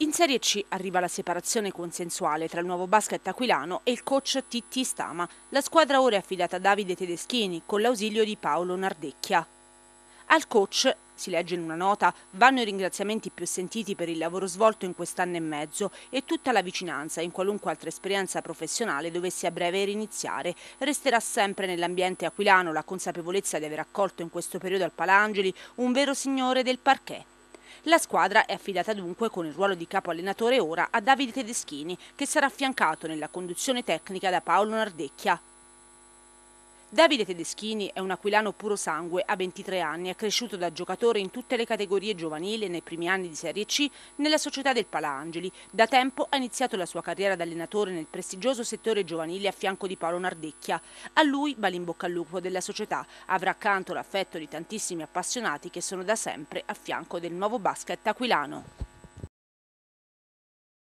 In Serie C arriva la separazione consensuale tra il nuovo basket aquilano e il coach TT Stama. La squadra ora è affidata a Davide Tedeschini con l'ausilio di Paolo Nardecchia. Al coach, si legge in una nota, vanno i ringraziamenti più sentiti per il lavoro svolto in quest'anno e mezzo e tutta la vicinanza in qualunque altra esperienza professionale dovesse a breve riniziare. Resterà sempre nell'ambiente aquilano la consapevolezza di aver accolto in questo periodo al Palangeli un vero signore del parquet. La squadra è affidata dunque con il ruolo di capo allenatore ora a Davide Tedeschini, che sarà affiancato nella conduzione tecnica da Paolo Nardecchia. Davide Tedeschini è un aquilano puro sangue, ha 23 anni, è cresciuto da giocatore in tutte le categorie giovanili nei primi anni di Serie C nella società del Palangeli. Da tempo ha iniziato la sua carriera da allenatore nel prestigioso settore giovanile a fianco di Paolo Nardecchia. A lui va l'imbocca al lupo della società, avrà accanto l'affetto di tantissimi appassionati che sono da sempre a fianco del nuovo basket aquilano.